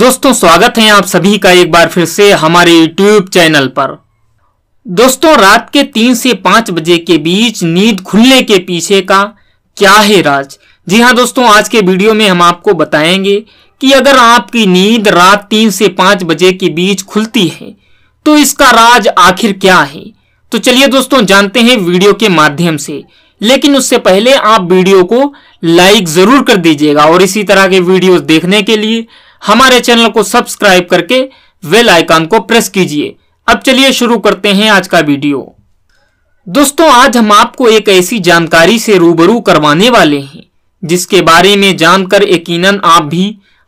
दोस्तों स्वागत है आप सभी का एक बार फिर से हमारे यूट्यूब चैनल पर दोस्तों रात के तीन से पांच बजे के बीच नींद खुलने के पीछे का क्या है राज जी हाँ दोस्तों आज के वीडियो में हम आपको बताएंगे कि अगर आपकी नींद रात तीन से पांच बजे के बीच खुलती है तो इसका राज आखिर क्या है तो चलिए दोस्तों जानते हैं वीडियो के माध्यम से लेकिन उससे पहले आप वीडियो को लाइक जरूर कर दीजिएगा और इसी तरह के वीडियो देखने के लिए हमारे चैनल को सब्सक्राइब करके वेल आइकन को प्रेस कीजिए अब चलिए शुरू करते हैं आज का वीडियो दोस्तों आज हम आपको एक ऐसी जानकारी से रूबरू करवाने वाले हैं जिसके बारे में जानकर यकीनन आप भी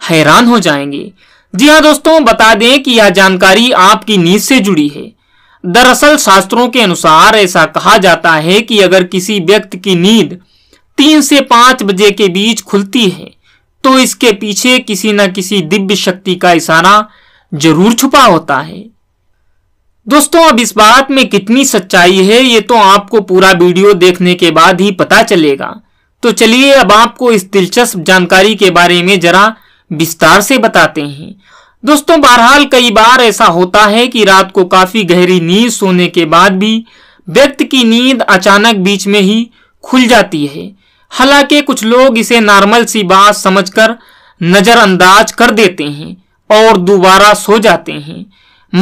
हैरान हो जाएंगे जी हाँ दोस्तों बता दें कि यह जानकारी आपकी नींद से जुड़ी है दरअसल शास्त्रों के अनुसार ऐसा कहा जाता है कि अगर किसी व्यक्ति की नींद तीन से पांच बजे के बीच खुलती है तो इसके पीछे किसी न किसी दिव्य शक्ति का इशारा जरूर छुपा होता है दोस्तों अब इस बात में कितनी सच्चाई है ये तो आपको पूरा वीडियो देखने के बाद ही पता चलेगा तो चलिए अब आपको इस दिलचस्प जानकारी के बारे में जरा विस्तार से बताते हैं दोस्तों बहरहाल कई बार ऐसा होता है कि रात को काफी गहरी नींद सोने के बाद भी व्यक्ति की नींद अचानक बीच में ही खुल जाती है हालांकि कुछ लोग इसे नॉर्मल सी बात समझकर नज़रअंदाज कर देते हैं और दोबारा सो जाते हैं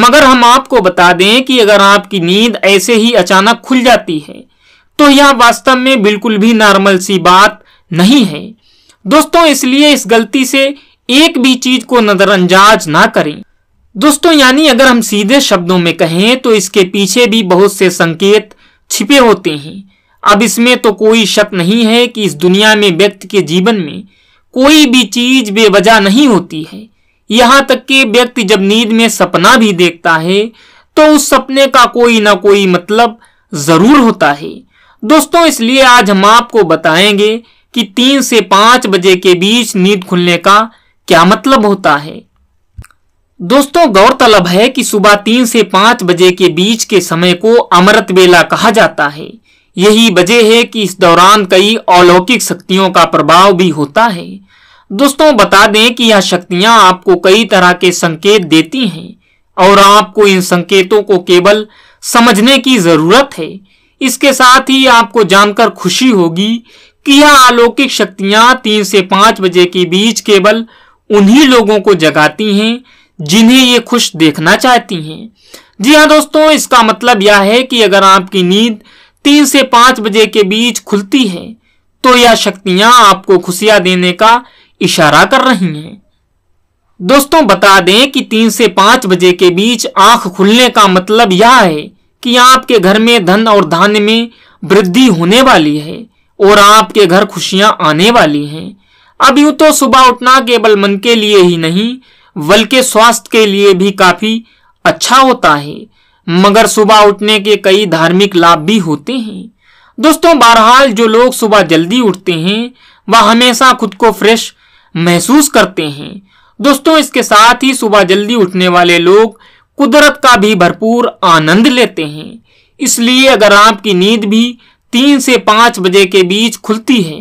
मगर हम आपको बता दें कि अगर आपकी नींद ऐसे ही अचानक खुल जाती है तो यह वास्तव में बिल्कुल भी नॉर्मल सी बात नहीं है दोस्तों इसलिए इस गलती से एक भी चीज को नज़रअंदाज ना करें दोस्तों यानी अगर हम सीधे शब्दों में कहें तो इसके पीछे भी बहुत से संकेत छिपे होते हैं अब इसमें तो कोई शक नहीं है कि इस दुनिया में व्यक्ति के जीवन में कोई भी चीज बेवजह नहीं होती है यहाँ तक कि व्यक्ति जब नींद में सपना भी देखता है तो उस सपने का कोई ना कोई मतलब जरूर होता है दोस्तों इसलिए आज हम आपको बताएंगे कि तीन से पांच बजे के बीच नींद खुलने का क्या मतलब होता है दोस्तों गौरतलब है कि सुबह तीन से पांच बजे के बीच के समय को अमृत बेला कहा जाता है यही वजह है कि इस दौरान कई अलौकिक शक्तियों का प्रभाव भी होता है दोस्तों बता दें कि यह शक्तियां आपको कई तरह के संकेत देती हैं और आपको इन संकेतों को केवल समझने की जरूरत है इसके साथ ही आपको जानकर खुशी होगी कि यह अलौकिक शक्तियां तीन से पांच बजे के बीच केवल उन्हीं लोगों को जगाती हैं जिन्हें ये खुश देखना चाहती हैं जी हाँ दोस्तों इसका मतलब यह है कि अगर आपकी नींद तीन से पांच बजे के बीच खुलती है तो यह शक्तियां आपको खुशियां देने का इशारा कर रही हैं दोस्तों बता दें कि तीन से पांच बजे के बीच आंख खुलने का मतलब यह है कि आपके घर में धन और धान्य में वृद्धि होने वाली है और आपके घर खुशियां आने वाली हैं अब यूं तो सुबह उठना केवल मन के लिए ही नहीं बल्कि स्वास्थ्य के लिए भी काफी अच्छा होता है मगर सुबह उठने के कई धार्मिक लाभ भी होते हैं दोस्तों बहरहाल जो लोग सुबह जल्दी उठते हैं वह हमेशा खुद को फ्रेश महसूस करते हैं दोस्तों इसके साथ ही सुबह जल्दी उठने वाले लोग कुदरत का भी भरपूर आनंद लेते हैं इसलिए अगर आपकी नींद भी तीन से पांच बजे के बीच खुलती है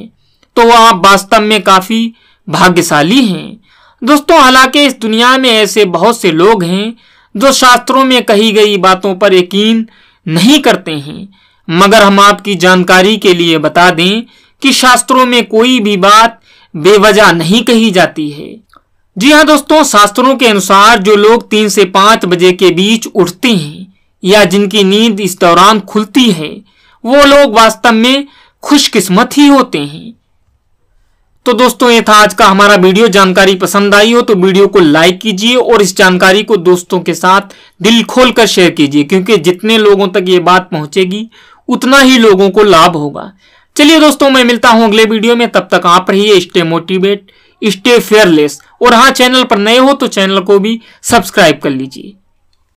तो आप वास्तव में काफी भाग्यशाली हैं दोस्तों हालांकि इस दुनिया में ऐसे बहुत से लोग हैं जो शास्त्रों में कही गई बातों पर यकीन नहीं करते हैं मगर हम आपकी जानकारी के लिए बता दें कि शास्त्रों में कोई भी बात बेवजह नहीं कही जाती है जी हाँ दोस्तों शास्त्रों के अनुसार जो लोग तीन से पांच बजे के बीच उठते हैं या जिनकी नींद इस दौरान खुलती है वो लोग वास्तव में खुशकिस्मत ही होते हैं तो दोस्तों ये था आज का हमारा वीडियो जानकारी पसंद आई हो तो वीडियो को लाइक कीजिए और इस जानकारी को दोस्तों के साथ दिल खोल कर शेयर कीजिए क्योंकि जितने लोगों तक ये बात पहुंचेगी उतना ही लोगों को लाभ होगा चलिए दोस्तों मैं मिलता हूं अगले वीडियो में तब तक आप रहिए स्टे मोटिवेट स्टे फेयरलेस और हाँ चैनल पर नए हो तो चैनल को भी सब्सक्राइब कर लीजिए